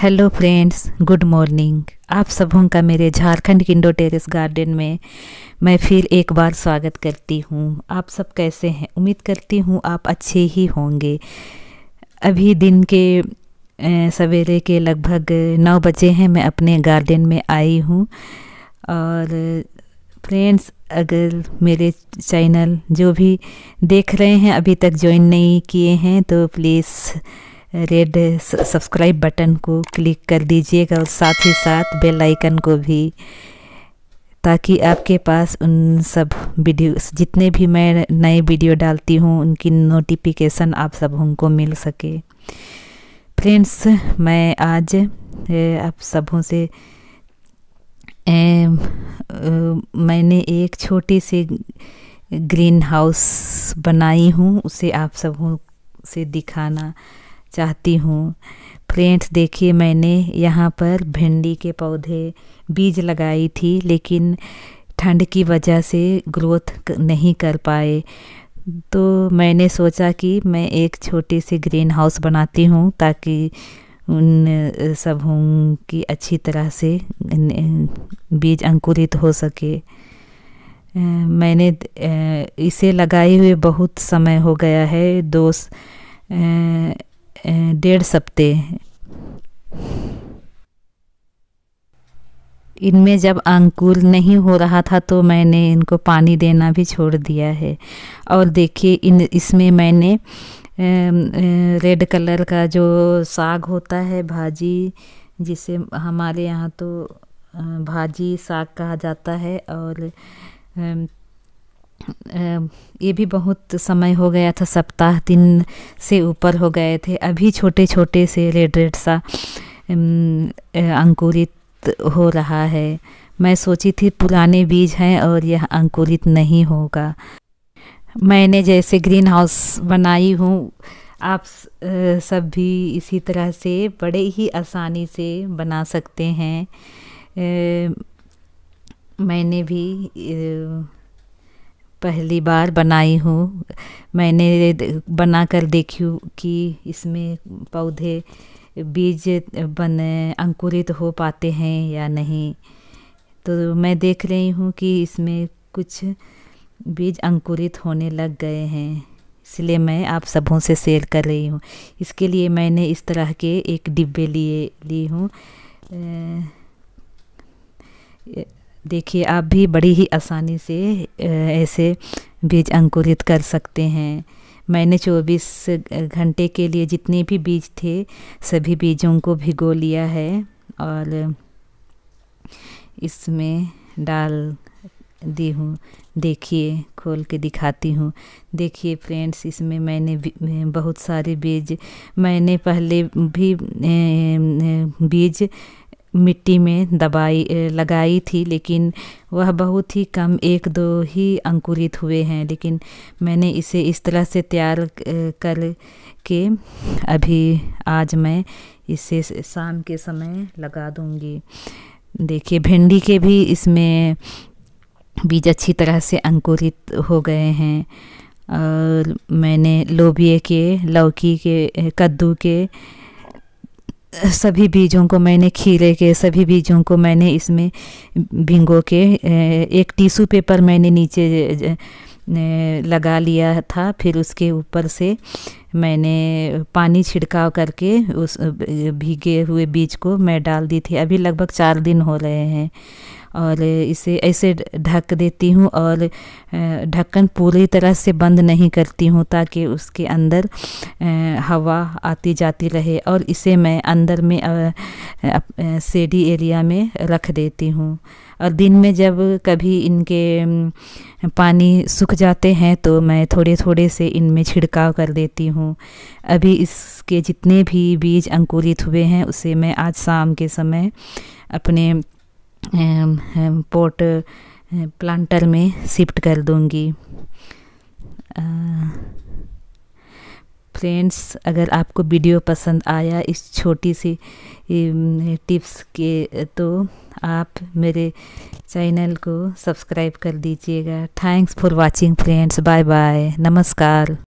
hello friends good morning आप सबों का मेरे झारखंड किंडो टेरेस गार्डन में मैं फिर एक बार स्वागत करती हूँ आप सब कैसे हैं उम्मीद करती हूँ आप अच्छे ही होंगे अभी दिन के सवेरे के लगभग नौ बजे हैं मैं अपने गार्डन में आई हूँ और फ्रेंड्स अगर मेरे चैनल जो भी देख रहे हैं अभी तक ज्वाइन नहीं किए हैं तो प्लीज़ रेड सब्सक्राइब बटन को क्लिक कर दीजिएगा और साथ ही साथ बेल आइकन को भी ताकि आपके पास उन सब वीडियो जितने भी मैं नए वीडियो डालती हूँ उनकी नोटिफिकेशन आप सब उनको मिल सके फ्रेंड्स मैं आज आप सबों से ए, मैंने एक छोटी सी ग्रीन हाउस बनाई हूँ उसे आप सबों से दिखाना चाहती हूँ फ्रेंड्स देखिए मैंने यहाँ पर भिंडी के पौधे बीज लगाई थी लेकिन ठंड की वजह से ग्रोथ नहीं कर पाए तो मैंने सोचा कि मैं एक छोटी सी ग्रीन हाउस बनाती हूँ ताकि उन सब की अच्छी तरह से बीज अंकुरित हो सके मैंने इसे लगाए हुए बहुत समय हो गया है दो डेढ़ सप्ते इनमें जब अंकुल नहीं हो रहा था तो मैंने इनको पानी देना भी छोड़ दिया है और देखिए इन इसमें मैंने रेड कलर का जो साग होता है भाजी जिसे हमारे यहाँ तो भाजी साग कहा जाता है और ये भी बहुत समय हो गया था सप्ताह दिन से ऊपर हो गए थे अभी छोटे छोटे से रेड रेड सा अंकुरित हो रहा है मैं सोची थी पुराने बीज हैं और यह अंकुरित नहीं होगा मैंने जैसे ग्रीन हाउस बनाई हूँ आप सब भी इसी तरह से बड़े ही आसानी से बना सकते हैं मैंने भी पहली बार बनाई हूँ मैंने बना कर देखी कि इसमें पौधे बीज बने अंकुरित हो पाते हैं या नहीं तो मैं देख रही हूँ कि इसमें कुछ बीज अंकुरित होने लग गए हैं इसलिए मैं आप सबों से शेयर कर रही हूँ इसके लिए मैंने इस तरह के एक डिब्बे लिए ली हूँ देखिए आप भी बड़ी ही आसानी से ऐसे बीज अंकुरित कर सकते हैं मैंने 24 घंटे के लिए जितने भी बीज थे सभी बीजों को भिगो लिया है और इसमें डाल दी हूँ देखिए खोल के दिखाती हूँ देखिए फ्रेंड्स इसमें मैंने बहुत सारे बीज मैंने पहले भी बीज मिट्टी में दबाई लगाई थी लेकिन वह बहुत ही कम एक दो ही अंकुरित हुए हैं लेकिन मैंने इसे इस तरह से तैयार कर के अभी आज मैं इसे शाम के समय लगा दूँगी देखिए भिंडी के भी इसमें बीज अच्छी तरह से अंकुरित हो गए हैं और मैंने लोबिए के लौकी के कद्दू के सभी बीजों को मैंने खीरे के सभी बीजों को मैंने इसमें भिंगो के एक टिशू पेपर मैंने नीचे लगा लिया था फिर उसके ऊपर से मैंने पानी छिड़काव करके उस भीगे हुए बीज को मैं डाल दी थी अभी लगभग चार दिन हो रहे हैं और इसे ऐसे ढक देती हूँ और ढक्कन पूरी तरह से बंद नहीं करती हूँ ताकि उसके अंदर हवा आती जाती रहे और इसे मैं अंदर में सेडी एरिया में रख देती हूँ और दिन में जब कभी इनके पानी सूख जाते हैं तो मैं थोड़े थोड़े से इनमें छिड़काव कर देती हूँ अभी इसके जितने भी बीज अंकुरित हुए हैं उसे मैं आज शाम के समय अपने पोट प्लांटर में शिफ्ट कर दूंगी फ्रेंड्स अगर आपको वीडियो पसंद आया इस छोटी सी टिप्स के तो आप मेरे चैनल को सब्सक्राइब कर दीजिएगा thanks for watching friends bye bye नमस्कार